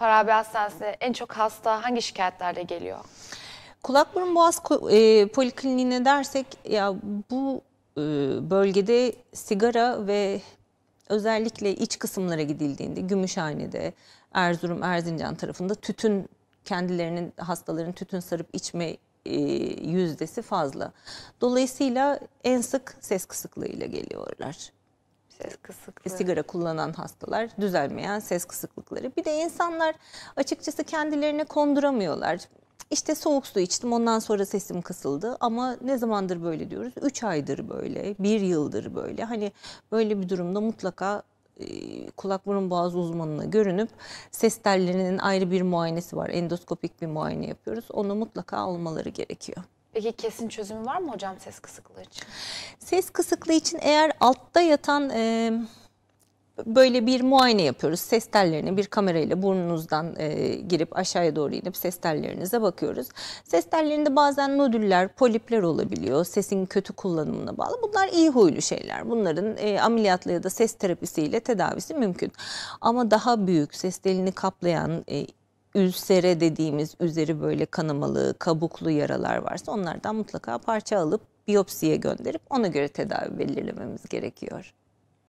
Farabi Hastanesi'ne en çok hasta hangi şikayetlerle geliyor? Kulak burun boğaz e, polikliniğine dersek ya bu e, bölgede sigara ve özellikle iç kısımlara gidildiğinde Gümüşhane'de, Erzurum, Erzincan tarafında tütün kendilerinin hastaların tütün sarıp içme e, yüzdesi fazla. Dolayısıyla en sık ses kısıklığıyla geliyorlar ses kısıklığı. sigara kullanan hastalar, düzelmeyen ses kısıklıkları. Bir de insanlar açıkçası kendilerine konduramıyorlar. İşte soğuk su içtim ondan sonra sesim kısıldı ama ne zamandır böyle diyoruz? 3 aydır böyle, 1 yıldır böyle. Hani böyle bir durumda mutlaka e, kulak burun boğaz uzmanına görünüp ses tellerinin ayrı bir muayenesi var. Endoskopik bir muayene yapıyoruz. Onu mutlaka almaları gerekiyor. Peki kesin çözümü var mı hocam ses kısıklığı için? Ses kısıklığı için eğer altta yatan e, böyle bir muayene yapıyoruz. Ses tellerine bir kamerayla burnunuzdan e, girip aşağıya doğru inip ses tellerinize bakıyoruz. Ses tellerinde bazen nodüller, polipler olabiliyor. Sesin kötü kullanımına bağlı. Bunlar iyi huylu şeyler. Bunların e, ameliyatla ya da ses terapisiyle tedavisi mümkün. Ama daha büyük ses telini kaplayan e, ülsere dediğimiz üzeri böyle kanamalı, kabuklu yaralar varsa onlardan mutlaka parça alıp biyopsiye gönderip ona göre tedavi belirlememiz gerekiyor.